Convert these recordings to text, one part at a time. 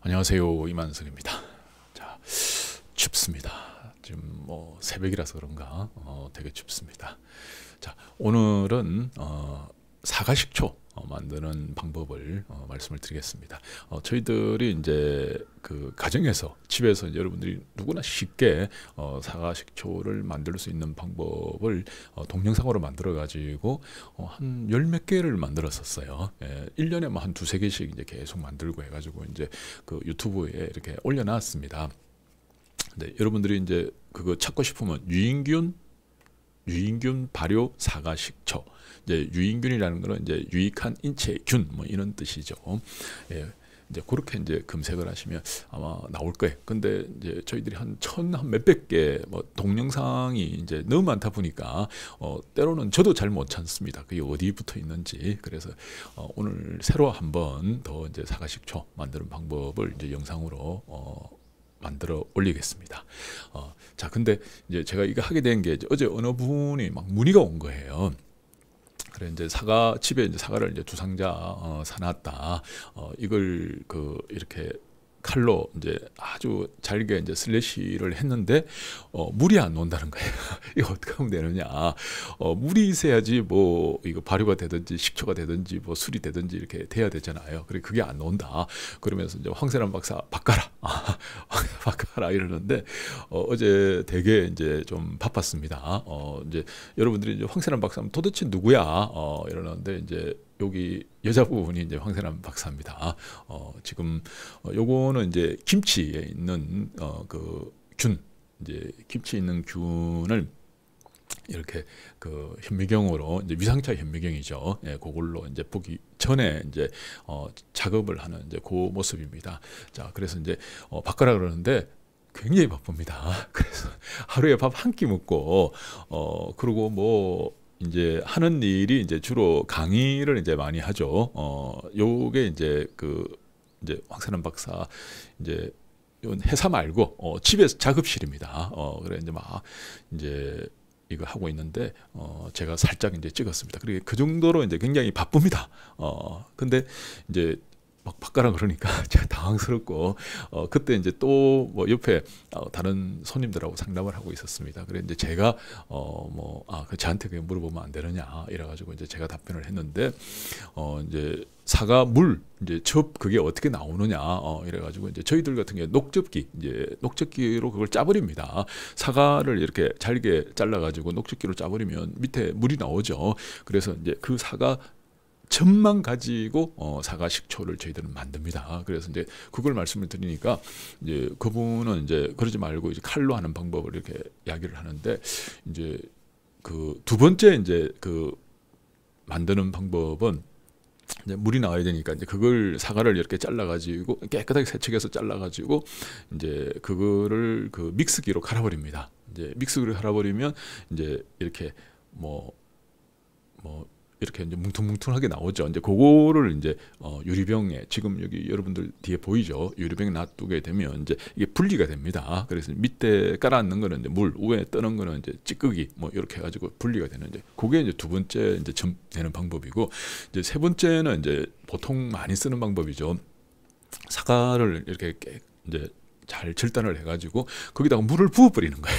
안녕하세요 이만석입니다. 자 춥습니다. 지금 뭐 새벽이라서 그런가 어, 되게 춥습니다. 자 오늘은 어, 사과식초 어, 만드는 방법을 어, 말씀을 드리겠습니다. 어, 저희들이 이제 그 가정에서 집에서 여러분들이 누구나 쉽게 사과식초를 만들 수 있는 방법을 동영상으로 만들어 가지고 한열 몇 개를 만들었었어요. 예, 1년에 뭐한 두 세 개씩 이제 계속 만들고 해 가지고 이제 그 유튜브에 이렇게 올려 놨습니다. 네, 여러분들이 이제 그거 찾고 싶으면 유인균 유인균 발효 사과 식초. 이제 유인균이라는 거는 이제 유익한 인체균 뭐 이런 뜻이죠. 예. 이제 그렇게 이제 검색을 하시면 아마 나올 거예요. 근데 이제 저희들이 한천한 몇백 개뭐 동영상이 이제 너무 많다 보니까 어 때로는 저도 잘 못 찾습니다. 그게 어디 붙어 있는지. 그래서 어 오늘 새로 한번 더 이제 사과식초 만드는 방법을 이제 영상으로 어 만들어 올리겠습니다. 어, 자, 근데 이제 제가 이거 하게 된 게 어제 어느 분이 막 문의가 온 거예요. 그래 이제 사과 집에 이제 사과를 이제 두 상자 어, 사놨다. 어, 이걸 그 이렇게 칼로 이제 아주 잘게 이제 슬래시를 했는데 어, 물이 안논다는 거예요. 이거 어떻게 하면 되느냐? 어, 물이 있어야지 뭐 이거 발효가 되든지 식초가 되든지 뭐 술이 되든지 이렇게 돼야 되잖아요. 그래 그게 안논다 그러면서 이제 황세란 박사 바꿔라, 아, 바꿔라 이러는데 어, 제 되게 이제 좀 바빴습니다. 어, 이제 여러분들이 이제 황세란 박사 도대체 누구야? 어, 이러는데 이제 여기 여자분이 부 이제 황세남 박사입니다. 어, 지금 어, 요거는 이제 김치에 있는 어, 그균 이제 김치에 있는 균을 이렇게 그 현미경으로 이제 위상차 현미경이죠. 예, 그걸로 이제 보기 전에 이제 어, 작업을 하는 이제 그 모습입니다. 자, 그래서 이제 어, 바꿔라 그러는데 굉장히 바쁩니다. 그래서 하루에 밥 한 끼 먹고 어 그리고 뭐 이제 하는 일이 이제 주로 강의를 이제 많이 하죠. 어, 요게 이제 그 이제 황세남 박사 이제 이건 회사 말고 어, 집에서 작업실입니다. 어, 그래 이제 막 이제 이거 하고 있는데 어, 제가 살짝 이제 찍었습니다. 그리고 그러니까 그 정도로 이제 굉장히 바쁩니다. 어, 근데 이제 막 바꿔라 그러니까 제가 당황스럽고 어, 그때 이제 또 뭐 옆에 어, 다른 손님들하고 상담을 하고 있었습니다. 그래 이제 제가 어 뭐아 그 저한테 그냥 물어보면 안 되느냐 이래가지고 이제 제가 답변을 했는데 어 이제 사과 물 이제 첩 그게 어떻게 나오느냐 어, 이래가지고 이제 저희들 같은 경 녹즙기 이제 녹즙기로 그걸 짜버립니다 사과를 이렇게 잘게 잘라가지고 녹즙기로 짜버리면 밑에 물이 나오죠 그래서 이제 그 사과 전만 가지고 어, 사과 식초를 저희들은 만듭니다. 아, 그래서 이제 그걸 말씀을 드리니까 이제 그분은 이제 그러지 말고 이제 칼로 하는 방법을 이렇게 이야기를 하는데 이제 그 두 번째 이제 그 만드는 방법은 이제 물이 나와야 되니까 이제 그걸 사과를 이렇게 잘라가지고 깨끗하게 세척해서 잘라가지고 이제 그거를 그 믹스기로 갈아버립니다. 이제 믹스기로 갈아버리면 이제 이렇게 뭐뭐 뭐, 뭐 이렇게 이제 뭉퉁뭉퉁하게 나오죠. 이제 그거를 이제 어 유리병에 지금 여기 여러분들 뒤에 보이죠. 유리병에 놔두게 되면 이제 이게 분리가 됩니다. 그래서 밑에 깔아놓는 거는 이제 물, 위에 떠는 거는 이제 찌꺼기 뭐 이렇게 해가지고 분리가 되는 이제 그게 이제 두 번째 이제 점 되는 방법이고 이제 세 번째는 이제 보통 많이 쓰는 방법이죠. 사과를 이렇게 이제 잘 절단을 해가지고 거기다가 물을 부어버리는 거예요.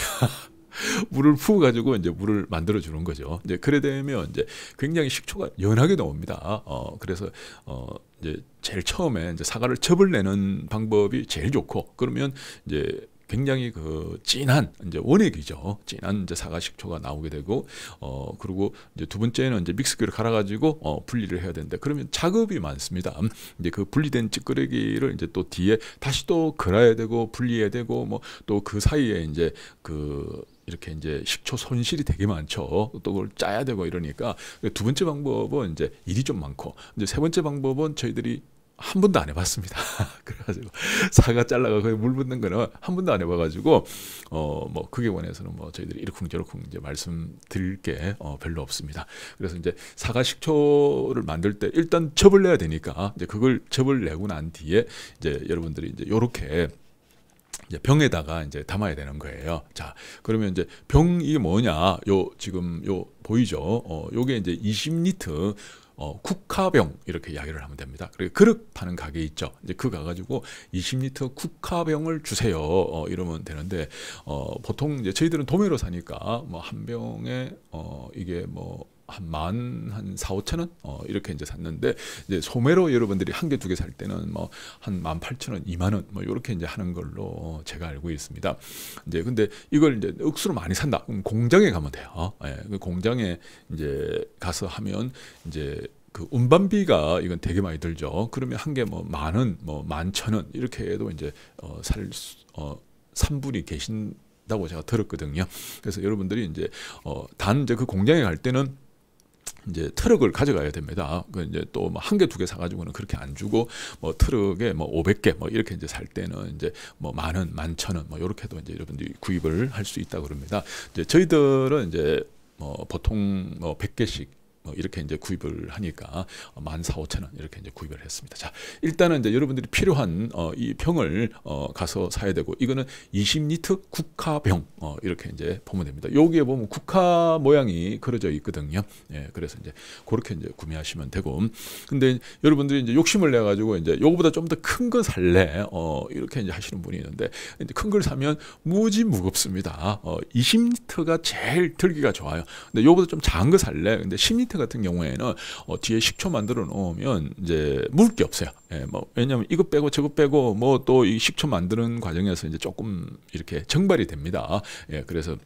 물을 부어가지고 이제 물을 만들어 주는 거죠. 이제 그래 되면 이제 굉장히 식초가 연하게 나옵니다. 어, 그래서 어, 이제 제일 처음에 이제 사과를 첩을 내는 방법이 제일 좋고 그러면 이제 굉장히 그 진한 이제 원액이죠. 진한 이제 사과 식초가 나오게 되고 어 그리고 이제 두 번째는 이제 믹스기를 갈아 가지고 어 분리를 해야 되는데 그러면 작업이 많습니다. 이제 그 분리된 찌끄레기를 이제 또 뒤에 다시 또 갈아야 되고 분리해야 되고 뭐 또 그 사이에 이제 그 이렇게 이제 식초 손실이 되게 많죠. 또 그걸 짜야 되고 이러니까 두 번째 방법은 이제 일이 좀 많고 이제 세 번째 방법은 저희들이 한 번도 안 해봤습니다. 그래가지고 사과 잘라가 거의 물 붓는 거는 한 번도 안 해봐가지고 어 뭐 그게 원해서는뭐 저희들이 이렇쿵저러쿵 이제 말씀드릴 게 어, 별로 없습니다. 그래서 이제 사과 식초를 만들 때 일단 접을 내야 되니까 이제 그걸 접을 내고 난 뒤에 이제 여러분들이 이제 요렇게 이제 병에다가 이제 담아야 되는 거예요. 자, 그러면 이제 병이 뭐냐? 요 지금 요 보이죠? 어, 요게 이제 20리터 어, 국화병 이렇게 이야기를 하면 됩니다. 그리고 그릇 파는 가게 있죠. 이제 그 가가지고 20리터 국화병을 주세요. 어, 이러면 되는데 어, 보통 이제 저희들은 도매로 사니까 뭐 한 병에 어, 이게 뭐한 만, 한 4, 5천 원? 어, 이렇게 이제 샀는데, 이제 소매로 여러분들이 한 개, 두 개 살 때는 뭐, 한 18,000원, 2만원, 뭐, 이렇게 이제 하는 걸로 어, 제가 알고 있습니다. 이제 근데 이걸 이제 억수로 많이 산다. 그럼 공장에 가면 돼요. 어, 예, 그 공장에 이제 가서 하면, 이제 그 운반비가 이건 되게 많이 들죠. 그러면 한 개 뭐만 원, 뭐 만천 원 이렇게 해도 이제 어, 살, 어, 3분이 계신다고 제가 들었거든요. 그래서 여러분들이 이제 어, 단 이제 그 공장에 갈 때는 이제 트럭을 가져가야 됩니다. 그 이제 또한개 뭐 두개 사가지고는 그렇게 안 주고 뭐 트럭에 뭐 오백 개뭐 이렇게 이제 살 때는 이제 뭐 만 원, 만천 원뭐 이렇게도 이제 여러분들이 구입을 할 수 있다 그럽니다. 이제 저희들은 이제 뭐 보통 뭐 백개씩 어, 이렇게 이제 구입을 하니까 14,500원 어, 이렇게 이제 구입을 했습니다. 자, 일단은 이제 여러분들이 필요한 어, 이 병을 가서 사야 되고 이거는 20리터 국화병 이렇게 이제 보면 됩니다. 여기에 보면 국화 모양이 그려져 있거든요. 예, 그래서 이제 그렇게 이제 구매하시면 되고 근데 여러분들이 이제 욕심을 내 가지고 이제 요거보다 좀 더 큰 거 살래. 이렇게 이제 하시는 분이 있는데 큰 걸 사면 무지 무겁습니다. 20리터가 제일 들기가 좋아요. 근데 요거보다 좀 작은 거 살래. 근데 10리터 같은 경우에는 어, 뒤에 식초 만들어 놓으면 이제 물게 없어요. 예, 뭐왜냐면 이것 빼고 저것 빼고 뭐 또 이 식초 만드는 과정에서 이제 조금 이렇게 정발이 됩니다. 예, 그래서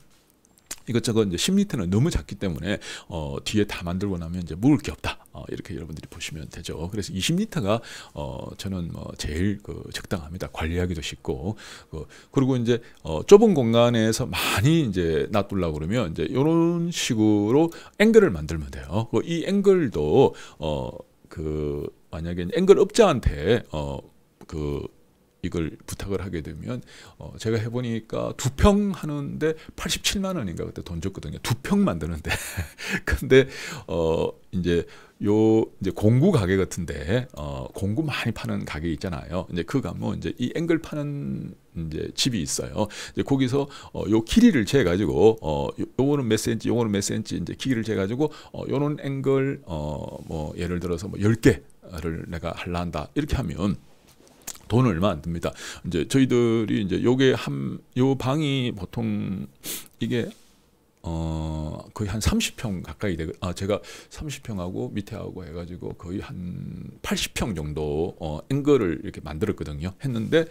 이것저것 이제 10리터는 너무 작기 때문에 어, 뒤에 다 만들고 나면 이제 묵을 게 없다. 어, 이렇게 여러분들이 보시면 되죠. 그래서 20리터가 어, 저는 뭐 제일 그 적당합니다. 관리하기도 쉽고 그, 그리고 이제 어, 좁은 공간에서 많이 이제 놔두려고 그러면 이제 이런 식으로 앵글을 만들면 돼요. 그 이 앵글도 어, 그 만약에 앵글 업자한테 어, 그 이걸 부탁을 하게 되면 어 제가 해보니까 두 평 하는데 87만 원인가 그때 돈 줬거든요. 두 평 만드는데 근데 어 이제 요 이제 공구 가게 같은데 어 공구 많이 파는 가게 있잖아요. 이제 그 가면 이제 이 앵글 파는 이제 집이 있어요. 이제 거기서 어요 길이를 재 가지고 어, 어 요거는 몇 센치, 요거는 몇 센치 이제 길이를 재 가지고 어 요런 앵글 어뭐 예를 들어서 뭐 10개를 내가 할라 한다. 이렇게 하면 돈 얼마 안 듭니다. 이제 저희들이 이제 요게 한 요 방이 보통 이게 어 거의 한 30평 가까이 되아 제가 30평하고 밑에하고 해가지고 거의 한 80평 정도 어 앵글을 이렇게 만들었거든요 했는데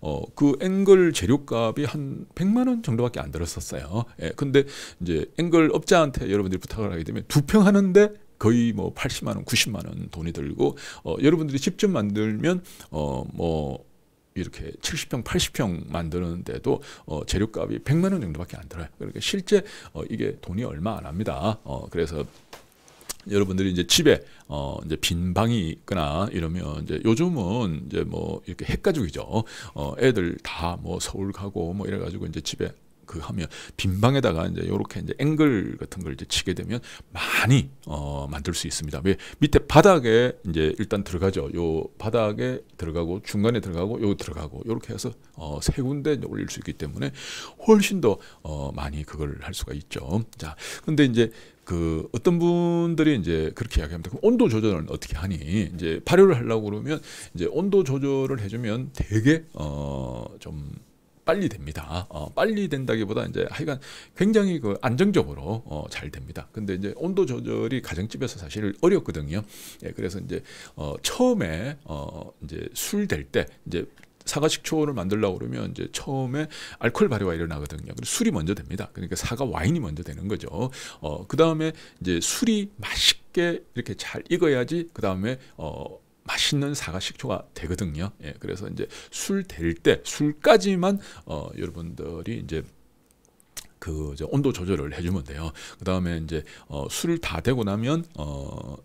어 그 앵글 재료값이 한 100만 원 정도밖에 안 들었었어요 예 근데 이제 앵글 업자한테 여러분들이 부탁을 하게 되면 두 평 하는데 거의 뭐 80만 원, 90만 원 돈이 들고 어, 여러분들이 직접 만들면 어 뭐 이렇게 70평, 80평 만드는데도 어, 재료값이 100만 원 정도밖에 안 들어요. 그러니까 실제 어, 이게 돈이 얼마 안 합니다. 어, 그래서 여러분들이 이제 집에 어 이제 빈 방이 있거나 이러면 이제 요즘은 이제 뭐 이렇게 핵가족이죠. 어 애들 다 뭐 서울 가고 뭐 이래 가지고 이제 집에 그 하면 빈방에다가 이제 요렇게 이제 앵글 같은 걸 이제 치게 되면 많이 어 만들 수 있습니다. 왜 밑에 바닥에 이제 일단 들어가죠. 요 바닥에 들어가고 중간에 들어가고 요 들어가고 요렇게 해서 어 세 군데 올릴 수 있기 때문에 훨씬 더 어 많이 그걸 할 수가 있죠. 자, 근데 이제 그 어떤 분들이 이제 그렇게 이야기합니다. 그럼 온도 조절은 어떻게 하니? 이제 발효를 하려고 그러면 이제 온도 조절을 해주면 되게 어좀 빨리 됩니다. 어, 빨리 된다기보다 이제 하여간 굉장히 그 안정적으로 어, 잘 됩니다. 근데 이제 온도 조절이 가정집에서 사실 어렵거든요. 예, 그래서 이제 어, 처음에 어, 이제 술 될 때 이제 사과 식초를 만들려고 그러면 이제 처음에 알코올 발효가 일어나거든요. 그래서 술이 먼저 됩니다. 그러니까 사과 와인이 먼저 되는 거죠. 어, 그 다음에 이제 술이 맛있게 이렇게 잘 익어야지 그 다음에 어, 맛있는 사과 식초가 되거든요. 예, 그래서 이제 술 될 때 술까지만 어, 여러분들이 이제 그 온도 조절을 해주면 돼요. 그 다음에 이제 어, 술 다 되고 나면 어,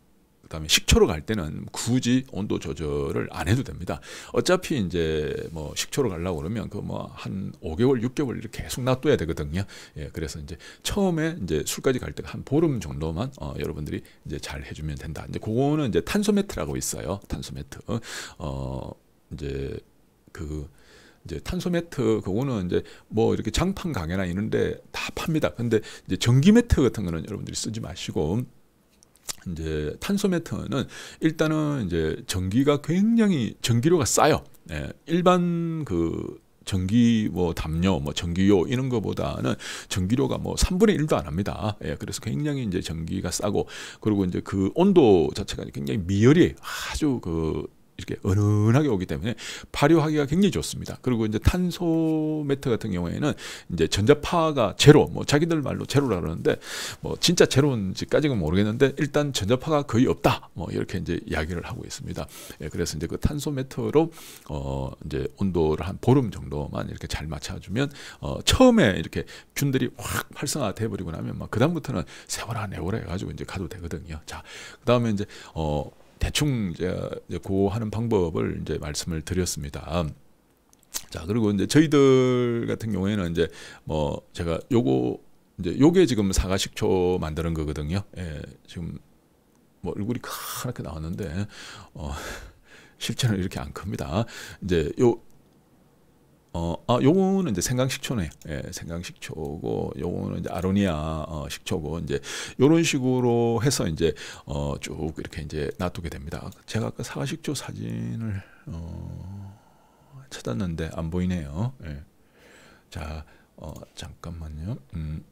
그다음에 식초로 갈 때는 굳이 온도 조절을 안 해도 됩니다. 어차피 이제 뭐 식초로 갈라고 그러면 그 뭐 한 5개월, 6개월 이렇게 계속 놔둬야 되거든요. 예, 그래서 이제 처음에 이제 술까지 갈 때가 한 보름 정도만 어, 여러분들이 이제 잘 해주면 된다. 이제 그거는 이제 탄소 매트라고 있어요. 탄소 매트. 어, 어, 이제 그 이제 탄소 매트 그거는 이제 뭐 이렇게 장판 강게나 이런데 다 팝니다. 근데 이제 전기 매트 같은 거는 여러분들이 쓰지 마시고 이제 탄소 메터는 일단은 이제 전기가 굉장히 전기료가 싸요. 예, 일반 그 전기 뭐 담요 뭐 전기요 이런 거보다는 전기료가 뭐 3분의 1도 안 합니다. 예, 그래서 굉장히 이제 전기가 싸고 그리고 이제 그 온도 자체가 굉장히 미열이 아주 그 이렇게 은은하게 오기 때문에 발효하기가 굉장히 좋습니다. 그리고 이제 탄소 매트 같은 경우에는 이제 전자파가 제로, 뭐 자기들 말로 제로라 그러는데 뭐 진짜 제로인지까지는 모르겠는데 일단 전자파가 거의 없다. 뭐 이렇게 이제 이야기를 하고 있습니다. 예, 그래서 이제 그 탄소 매트로 어 이제 온도를 한 보름 정도만 이렇게 잘 맞춰주면 어 처음에 이렇게 균들이 확 활성화돼 버리고 나면 막 그다음부터는 세월아 내월아 해가지고 이제 가도 되거든요. 자, 그다음에 이제 어 대충 이제 고하는 방법을 이제 말씀을 드렸습니다. 자 그리고 이제 저희들 같은 경우에는 이제 뭐 제가 요거 이제 요게 지금 사과 식초 만드는 거거든요. 예, 지금 뭐 얼굴이 크게 나왔는데 어, 실제는 이렇게 안 큽니다. 이제 요 어, 아, 요거는 이제 생강식초네. 예, 생강식초고, 요거는 이제 아로니아 어, 식초고, 이제 요런 식으로 해서 이제 어, 쭉 이렇게 이제 놔두게 됩니다. 제가 아까 사과식초 사진을 어, 찾았는데 안 보이네요. 예. 자, 어, 잠깐만요. 음.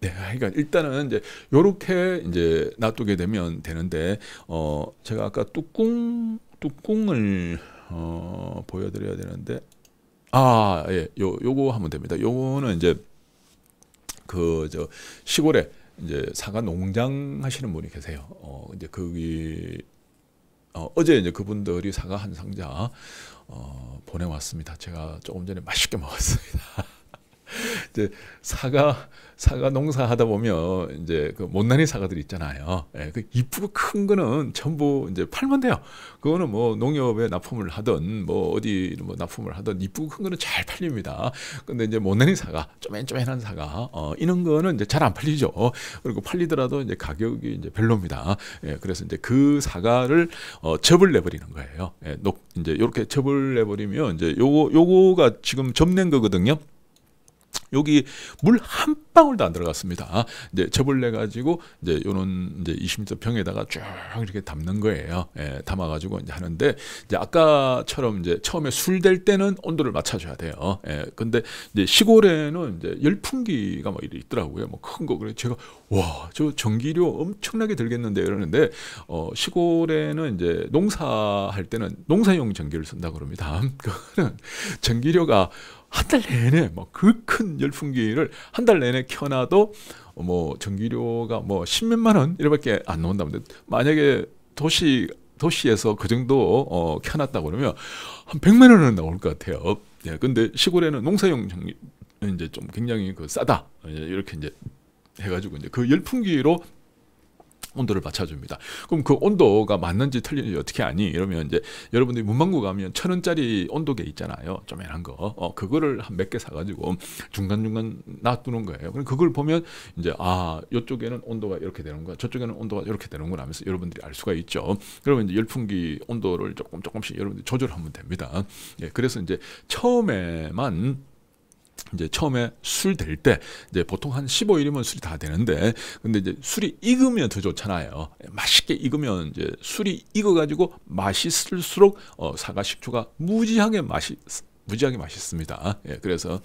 네, 그러니까 일단은 이제 요렇게 이제 놔두게 되면 되는데, 어, 제가 아까 뚜껑, 뚜껑을 어, 보여드려야 되는데 아예요거 하면 됩니다. 요거는 이제 그 저 시골에 이제 사과 농장 하시는 분이 계세요. 어 이제 거기 어, 어제 이제 그분들이 사과 한 상자 어, 보내왔습니다. 제가 조금 전에 맛있게 먹었습니다. 이제 사과 사과 농사하다 보면 이제 그 못난이 사과들 있잖아요. 예, 그 이쁘고 큰 거는 전부 이제 팔면 돼요. 그거는 뭐 농협에 납품을 하든 뭐 어디 뭐 납품을 하든 이쁘고 큰 거는 잘 팔립니다. 근데 이제 못난이 사과, 쪼맨쪼맨한 사과, 어, 이런 거는 이제 잘 안 팔리죠. 그리고 팔리더라도 이제 가격이 이제 별로입니다. 예, 그래서 이제 그 사과를 어, 접을 내버리는 거예요. 예, 녹, 이제 이렇게 접을 내버리면 이제 요거 요거가 지금 접낸 거거든요. 여기 물한 방울도 안 들어갔습니다. 이제 체벌내 가지고 이제 요런 이제 20m 평에다가쭉 이렇게 담는 거예요. 예, 담아 가지고 이제 하는데 이제 아까처럼 이제 처음에 술 될 때는 온도를 맞춰줘야 돼요. 예, 근데 이제 시골에는 이제 열풍기가 막 이래 있더라고요. 뭐 큰 거 그래 제가 와 저 전기료 엄청나게 들겠는데 이러는데 어, 시골에는 이제 농사할 때는 농사용 전기를 쓴다 그럽니다. 그는 전기료가 한 달 내내 막그큰 열풍기를 한 달 내내 켜놔도 뭐 전기료가 뭐 십몇만 원 이렇게밖에 안 나온다는데 만약에 도시 도시에서 그 정도 어, 켜놨다 그러면 한 백만 원은 나올 것 같아요. 예, 근데 시골에는 농사용 전기 이제 좀 굉장히 그 싸다 이렇게 이제 해가지고 이제 그 열풍기로 온도를 맞춰줍니다. 그럼 그 온도가 맞는지 틀리는지 어떻게 아니? 이러면 이제 여러분들이 문방구 가면 천 원짜리 온도계 있잖아요. 조그만한 거. 어, 그거를 한 몇 개 사가지고 중간중간 놔두는 거예요. 그럼 그걸 보면 이제 아, 이쪽에는 온도가 이렇게 되는 거야. 저쪽에는 온도가 이렇게 되는 거야. 하면서 여러분들이 알 수가 있죠. 그러면 이제 열풍기 온도를 조금 조금씩 여러분들이 조절하면 됩니다. 예, 그래서 이제 처음에만 이제 처음에 술 될 때 이제 보통 한 15일이면 술이 다 되는데 근데 이제 술이 익으면 더 좋잖아요. 맛있게 익으면 이제 술이 익어 가지고 맛있을수록 어 사과 식초가 무지하게 맛이 무지하게 맛있습니다. 예, 그래서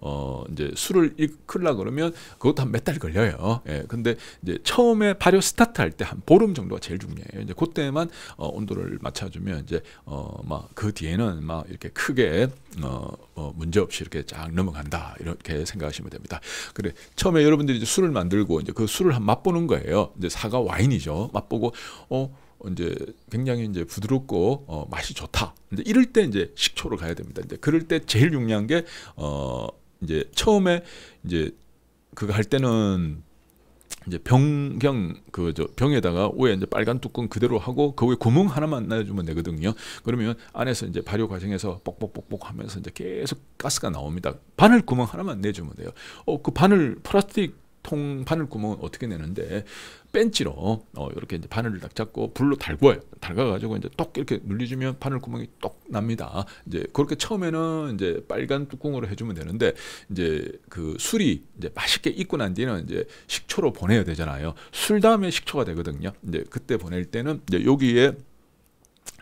어 이제 술을 익으려 그러면 그것도 한 몇 달 걸려요. 예, 근데 이제 처음에 발효 스타트 할 때 한 보름 정도가 제일 중요해요. 이제 그때만 어, 온도를 맞춰주면 이제 어막그 뒤에는 막 이렇게 크게 어, 어 문제 없이 이렇게 쫙 넘어간다 이렇게 생각하시면 됩니다. 그래 처음에 여러분들이 이제 술을 만들고 이제 그 술을 한 맛보는 거예요. 이제 사과 와인이죠. 맛보고 어 어, 이제 굉장히 이제 부드럽고 어, 맛이 좋다. 이제 이럴 때 이제 식초로 가야 됩니다. 이제 그럴 때 제일 중요한 게 어, 이제 처음에 이제 그거 할 때는 이제 병경 그저 그 병에다가 오에 이제 빨간 뚜껑 그대로 하고 그위에 구멍 하나만 내주면 되거든요. 그러면 안에서 이제 발효 과정에서 뽁뽁뽁뽁 하면서 이제 계속 가스가 나옵니다. 바늘 구멍 하나만 내주면 돼요. 어 그 바늘 플라스틱 통 바늘 구멍은 어떻게 내는데 뺀치로 어, 이렇게 이제 바늘을 딱 잡고 불로 달궈요. 달궈가지고 이제 똑 이렇게 눌리주면 바늘 구멍이 똑 납니다. 이제 그렇게 처음에는 이제 빨간 뚜껑으로 해주면 되는데 이제 그 술이 이제 맛있게 익고 난 뒤는 이제 식초로 보내야 되잖아요. 술 다음에 식초가 되거든요. 이제 그때 보낼 때는 이제 여기에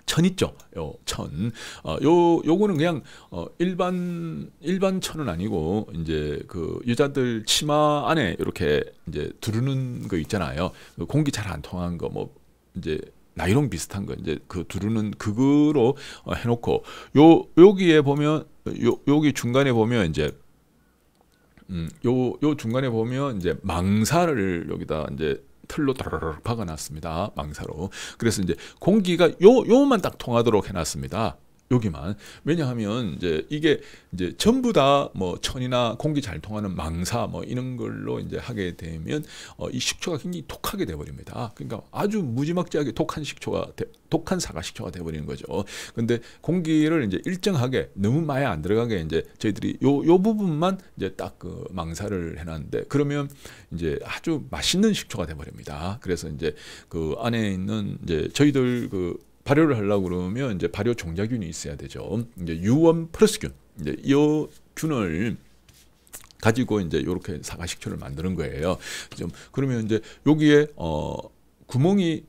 천 있죠. 요 천. 어, 요 요거는 그냥 어, 일반 일반 천은 아니고 이제 그 여자들 치마 안에 이렇게 이제 두르는 거 있잖아요. 그 공기 잘 안 통한 거뭐 이제 나이론 비슷한 거 이제 그 두르는 그거로 어, 해놓고 요 여기에 보면 요 여기 중간에 보면 이제 음, 요, 요 중간에 보면 이제 망사를 여기다 이제 틀로 박아놨습니다. 망사로. 그래서 이제 공기가 요, 요만 딱 통하도록 해놨습니다. 여기만 왜냐하면 이제 이게 이제 전부 다 뭐 천이나 공기 잘 통하는 망사 뭐 이런 걸로 이제 하게 되면 어, 이 식초가 굉장히 독하게 돼 버립니다. 그러니까 아주 무지막지하게 독한 식초가 되, 독한 사과 식초가 돼 버리는 거죠. 근데 공기를 이제 일정하게 너무 많이 안 들어가게 이제 저희들이 요 요 부분만 이제 딱 그 망사를 해 놨는데 그러면 이제 아주 맛있는 식초가 돼 버립니다. 그래서 이제 그 안에 있는 이제 저희들 그 발효를 하려고 그러면 이제 발효 종자균이 있어야 되죠. 이제 유원 플러스균. 이제 이 균을 가지고 이제 이렇게 사과식초를 만드는 거예요. 좀 그러면 이제 여기에 어 구멍이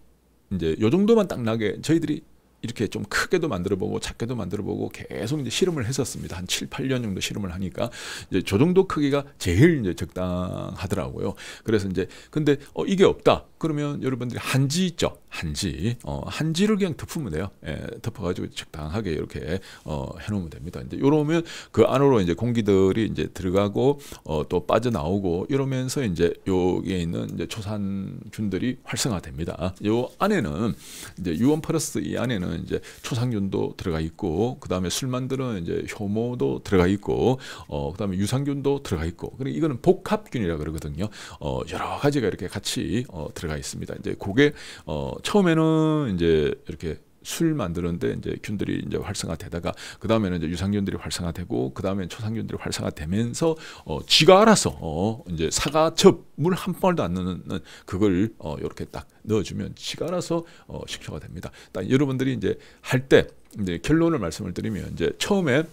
이제 요 정도만 딱 나게 저희들이 이렇게 좀 크게도 만들어보고 작게도 만들어보고 계속 이제 실험을 했었습니다. 한 7, 8년 정도 실험을 하니까 이제 저 정도 크기가 제일 이제 적당하더라고요. 그래서 이제 근데 어 이게 없다. 그러면 여러분들이 한지 있죠. 한지 어, 한지를 그냥 덮으면 돼요. 예, 덮어가지고 적당하게 이렇게 어, 해놓으면 됩니다. 이제 이러면 그 안으로 이제 공기들이 이제 들어가고 어, 또 빠져나오고 이러면서 이제 여기에 있는 이제 초산균들이 활성화됩니다. 요 안에는 이제 유원 플러스 이 안에는 이제 초상균도 들어가 있고 그 다음에 술 만드는 이제 효모도 들어가 있고 어, 그 다음에 유산균도 들어가 있고 그리고 이거는 복합균이라 그러거든요. 어, 여러 가지가 이렇게 같이 어, 들어가 있습니다. 이제 그게 어, 처음에는 이제 이렇게 술 만드는데 이제 균들이 이제 활성화되다가 그 다음에는 이제 유산균들이 활성화되고 그 다음에 초상균들이 활성화되면서 어 쥐가 알아서 어 이제 사과즙 물한 방울도 안 넣는 그걸 어 이렇게 딱 넣어주면 쥐가 알아서 어 식초가 됩니다. 딱 여러분들이 이제 할 때 이제 결론을 말씀을 드리면 이제 처음에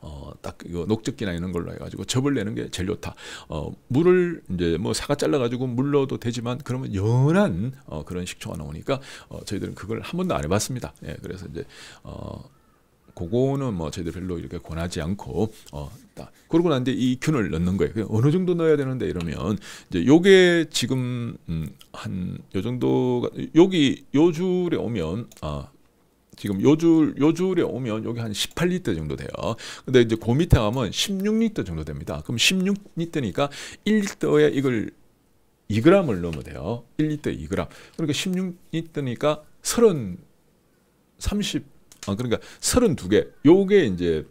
어, 딱 이거 녹즙기나 이런 걸로 해가지고 접을 내는 게 제일 좋다. 어, 물을 이제 뭐 사과 잘라가지고 물 넣어도 되지만 그러면 연한 어, 그런 식초가 나오니까 어, 저희들은 그걸 한 번도 안 해봤습니다. 예, 그래서 이제 어, 그거는 뭐 저희들 별로 이렇게 권하지 않고 어딱 그러고 난 뒤에 이 균을 넣는 거예요. 어느 정도 넣어야 되는데 이러면 이제 요게 지금 음, 한 요 정도 가 여기 요 줄에 오면 아 지금 요 줄, 요 줄에 오면 여기 한 18리터 정도 돼요. 근데 이제 그 밑에 가면 16리터 정도 됩니다. 그럼 16리터니까 1리터에 이걸 2g을 넣으면 돼요. 1리터에 2g. 그러니까 16리터니까 30, 30, 아, 그러니까 32개. 요게 이제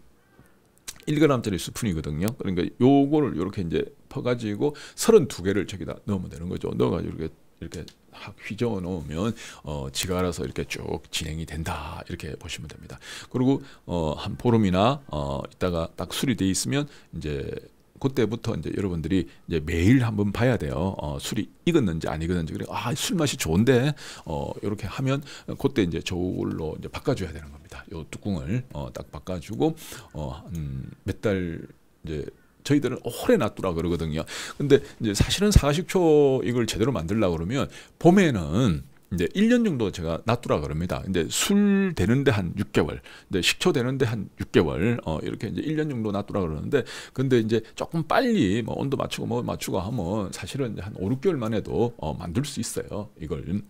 1g짜리 스푼이거든요. 그러니까 요거를 이렇게 이제 퍼가지고 32개를 저기다 넣으면 되는 거죠. 넣어가지고 이렇게 이렇게 휘저어 놓으면 어, 지가 알아서 이렇게 쭉 진행이 된다 이렇게 보시면 됩니다. 그리고 어, 한 보름이나 어, 있다가 딱 수리돼 있으면 이제 그때부터 이제 여러분들이 이제 매일 한번 봐야 돼요. 어, 술이 익었는지 안 익었는지 그래 아술 맛이 좋은데 어 이렇게 하면 그때 이제 저울로 이제 바꿔줘야 되는 겁니다. 요 뚜껑을 어, 딱 바꿔주고 어몇달 이제 저희들은 오래 놔두라 그러거든요. 근데 이제 사실은 사과식초 이걸 제대로 만들라 그러면 봄에는 이제 1년 정도 제가 놔두라 그럽니다. 이제 술 되는데 한 6개월, 이제 식초 되는데 한 6개월, 어, 이렇게 이제 1년 정도 놔두라 그러는데, 근데 이제 조금 빨리 뭐 온도 맞추고 뭐 맞추고 하면 사실은 한 5, 6개월 만해도 어, 만들 수 있어요. 이걸.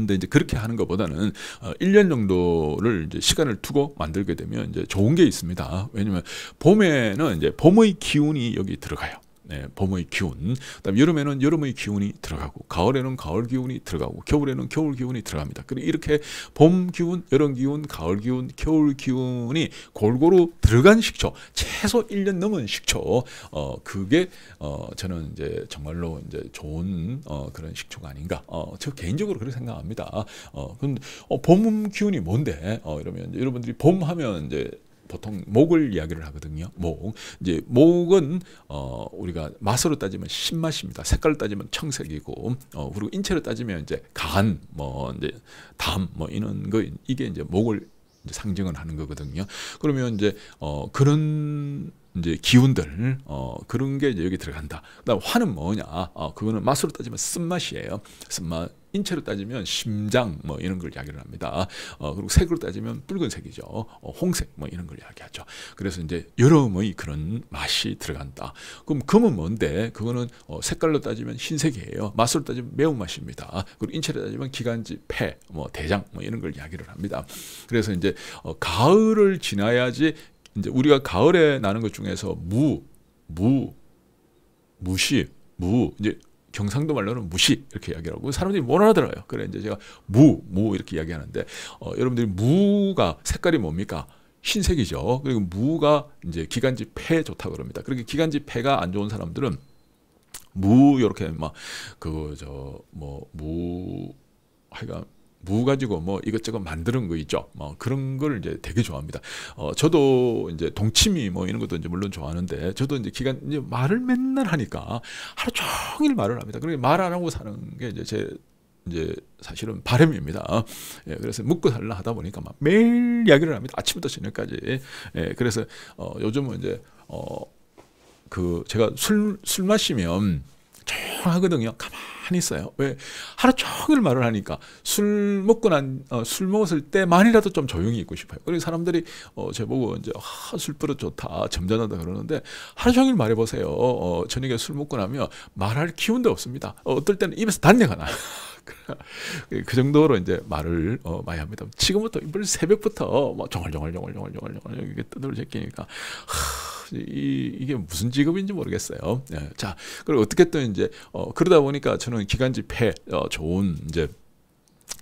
근데 이제 그렇게 하는 것보다는 1년 어, 정도를 이제 시간을 두고 만들게 되면 이제 좋은 게 있습니다. 왜냐면 봄에는 이제 봄의 기운이 여기 들어가요. 네, 봄의 기운, 그다음 여름에는 여름의 기운이 들어가고 가을에는 가을 기운이 들어가고 겨울에는 겨울 기운이 들어갑니다. 그리고 이렇게 봄 기운, 여름 기운, 가을 기운, 겨울 기운이 골고루 들어간 식초, 최소 1년 넘은 식초, 어 그게 어 저는 이제 정말로 이제 좋은 어 그런 식초가 아닌가. 어, 저 개인적으로 그렇게 생각합니다. 어 근데 어, 봄 기운이 뭔데? 어, 이러면 여러분들이 봄 하면 이제 보통 목을 이야기를 하거든요. 목. 이제 목은 어 우리가 맛으로 따지면 신맛입니다. 색깔로 따지면 청색이고 어 그리고 인체로 따지면 이제 간, 뭐 이제 담, 뭐 이런 거 이게 이제 목을 이제 상징을 하는 거거든요. 그러면 이제 어 그런 이제 기운들 어 그런 게 이제 여기 들어간다. 그다음 화는 뭐냐? 어 그거는 맛으로 따지면 쓴맛이에요. 쓴맛 인체로 따지면 심장 뭐 이런 걸 이야기를 합니다. 어, 그리고 색으로 따지면 붉은색이죠. 어, 홍색 뭐 이런 걸 이야기하죠. 그래서 이제 여러의 그런 맛이 들어간다. 그럼 금은 뭔데? 그거는 어, 색깔로 따지면 흰색이에요. 맛으로 따지면 매운맛입니다. 그리고 인체로 따지면 기관지, 폐, 뭐 대장 뭐 이런 걸 이야기를 합니다. 그래서 이제 어, 가을을 지나야지 이제 우리가 가을에 나는 것 중에서 무, 무, 무시, 무 이제 경상도 말로는 무시 이렇게 이야기를 하고 사람들이 뭘 알아들어요. 그래 이제 제가 무, 무 이렇게 이야기하는데 어, 여러분들이 무가 색깔이 뭡니까? 흰색이죠. 그리고 무가 이제 기관지 폐좋다 그럽니다. 그렇게 기관지 폐가 안 좋은 사람들은 무 요렇게 막 그 저 뭐무 하여간 무 가지고 뭐 이것저것 만드는 거 있죠. 뭐 그런 걸 이제 되게 좋아합니다. 어 저도 이제 동치미 뭐 이런 것도 이제 물론 좋아하는데 저도 이제 기간 이제 말을 맨날 하니까 하루 종일 말을 합니다. 그리고말안 그러니까 하고 사는 게 이제 제 이제 사실은 바람입니다. 어, 예, 그래서 묵고 살라 하다 보니까 막 매일 이야기를 합니다. 아침부터 저녁까지. 예, 그래서 어 요즘은 이제 어 그 제가 술 술 마시면 조용하거든요. 가만히 있어요. 왜? 하루 종일 말을 하니까 술 먹고 난, 어, 술 먹었을 때만이라도 좀 조용히 있고 싶어요. 그리고 사람들이, 어, 제보고 이제, 아, 술버릇 좋다, 점잖하다 그러는데 하루 종일 말해보세요. 어, 저녁에 술 먹고 나면 말할 기운도 없습니다. 어, 떨 때는 입에서 단내가 나. 그 정도로 이제 말을 어, 많이 합니다. 지금부터, 이써 새벽부터 뭐, 종얼종얼종얼종얼종얼 이렇게 뜯을 제끼니까, 하, 이, 이게 무슨 직업인지 모르겠어요. 예, 자, 그리고 어떻게든 이제 어, 그러다 보니까 저는 기간지 폐 어, 좋은 이제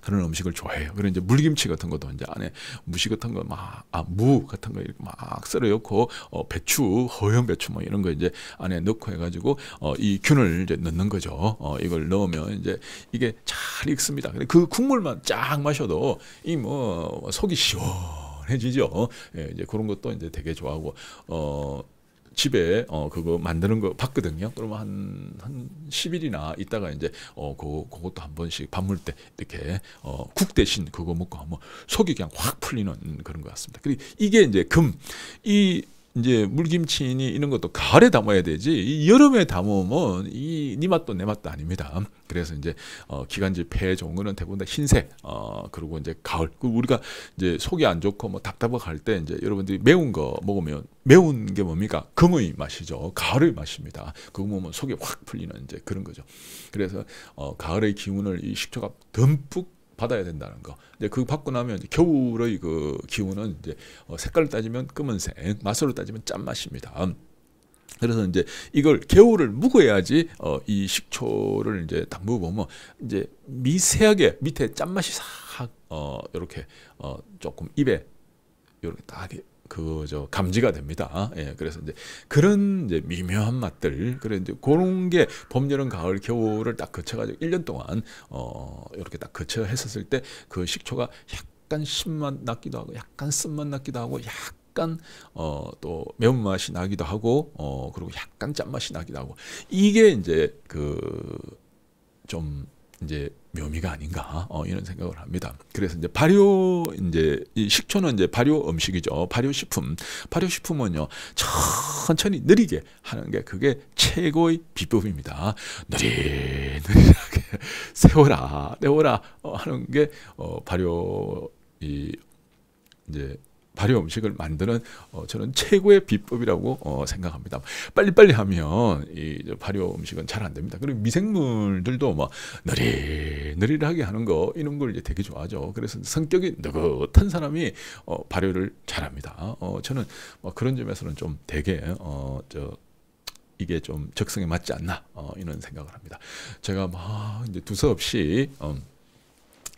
그런 음식을 좋아해요. 그리고 이제 물김치 같은 것도 이제 안에 무시 같은 거 막, 아, 무 같은 거 이렇게 막 썰어 넣고, 어, 배추, 허연 배추 뭐 이런 거 이제 안에 넣고 해가지고, 어, 이 균을 이제 넣는 거죠. 어, 이걸 넣으면 이제 이게 잘 익습니다. 근데 그 국물만 쫙 마셔도 이 뭐 속이 시원 강해지죠. 예, 이제 그런 것도 이제 되게 좋아하고 어 집에 어 그거 만드는 거 봤거든요. 그러면 한한 한 10일이나 있다가 이제 어그 그것도 한 번씩 밥 먹을 때 이렇게 어국 대신 그거 먹고 하면 속이 그냥 확 풀리는 그런 것 같습니다. 그리고 이게 이제 금이 이제 물김치니 이런 것도 가을에 담아야 되지 이 여름에 담으면 이니 맛도 내 맛도 아닙니다. 그래서 이제 어, 기간지 배 종류는 대부분 다 흰색 어, 그리고 이제 가을 그 우리가 이제 속이 안 좋고 뭐 답답할 때 이제 여러분들이 매운 거 먹으면 매운 게 뭡니까 금의 맛이죠 가을의 맛입니다. 그거 먹으면 속이 확 풀리는 이제 그런 거죠. 그래서 어, 가을의 기운을 이 식초가 듬뿍 받아야 된다는 거. 이제 그 받고 나면 겨울의 그 기운은 이제 어, 색깔로 따지면 검은색, 맛으로 따지면 짠맛입니다. 그래서 이제 이걸 겨울을 묵어야지 어, 이 식초를 이제 딱묵보면 이제 미세하게 밑에 짠맛이 싹 어, 이렇게 어, 조금 입에 이렇게 딱 그저 감지가 됩니다. 예, 그래서 이제 그런 이제 미묘한 맛들, 그래 이제 그런 게 봄, 여름, 가을, 겨울을 딱 거쳐가지고 1년 동안 어 이렇게 딱 거쳐 했었을 때 그 식초가 약간 신맛 나기도 하고, 약간 쓴맛 나기도 하고, 약 약간 어, 또 매운맛이 나기도 하고 어, 그리고 약간 짠맛이 나기도 하고 이게 이제 그좀 이제 묘미가 아닌가 어, 이런 생각을 합니다. 그래서 이제 발효 이제 이 식초는 이제 발효 음식이죠. 발효 식품. 발효 식품은요 천천히 느리게 하는 게 그게 최고의 비법입니다. 느리느리하게 세워라, 내워라 어, 하는 게 어, 발효 이 이제 발효 음식을 만드는 어, 저는 최고의 비법이라고 어, 생각합니다. 빨리빨리 하면 이 발효 음식은 잘 안 됩니다. 그리고 미생물들도 막 뭐 느릿느릿하게 하는 거 이런 걸 이제 되게 좋아하죠. 그래서 성격이 느긋한 사람이 어, 발효를 잘합니다. 어, 저는 뭐 그런 점에서는 좀 되게 어, 저 이게 좀 적성에 맞지 않나 어, 이런 생각을 합니다. 제가 막 이제 두서없이 어,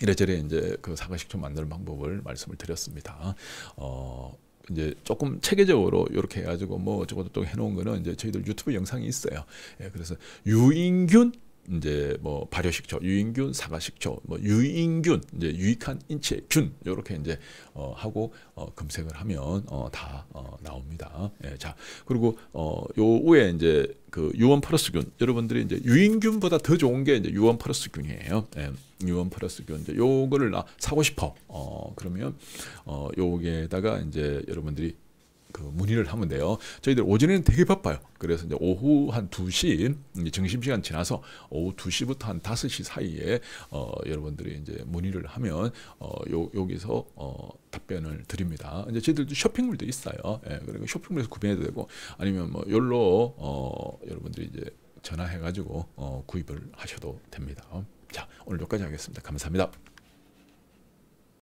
이래저래 이제 그 사과식초 만드는 방법을 말씀을 드렸습니다. 어, 이제 조금 체계적으로 이렇게 해가지고 뭐어쩌고저 해놓은 거는 이제 저희들 유튜브 영상이 있어요. 예, 그래서 유인균 이제 뭐 발효식초, 유인균, 사과식초, 뭐 유인균, 이제 유익한 인체 균 이렇게 이제 어 하고 어 검색을 하면 어다 어 나옵니다. 예, 자 그리고 어요 위에 이제 그 유원 플러스균 여러분들이 이제 유인균보다 더 좋은 게 이제 유원 플러스균이에요. 예, 유원 플러스균 이제 요거를 나 사고 싶어. 어 그러면 어 요게다가 이제 여러분들이 그 문의를 하면 돼요. 저희들 오전에는 되게 바빠요. 그래서 이제 오후 한 2시, 이제 점심시간 지나서 오후 2시부터 한 5시 사이에 어, 여러분들이 이제 문의를 하면 어, 요, 여기서 어, 답변을 드립니다. 이제 저희들도 쇼핑몰도 있어요. 예, 그리고 쇼핑몰에서 구매해도 되고 아니면 뭐 열로 어, 여러분들이 이제 전화해가지고 어, 구입을 하셔도 됩니다. 자, 오늘 여기까지 하겠습니다. 감사합니다.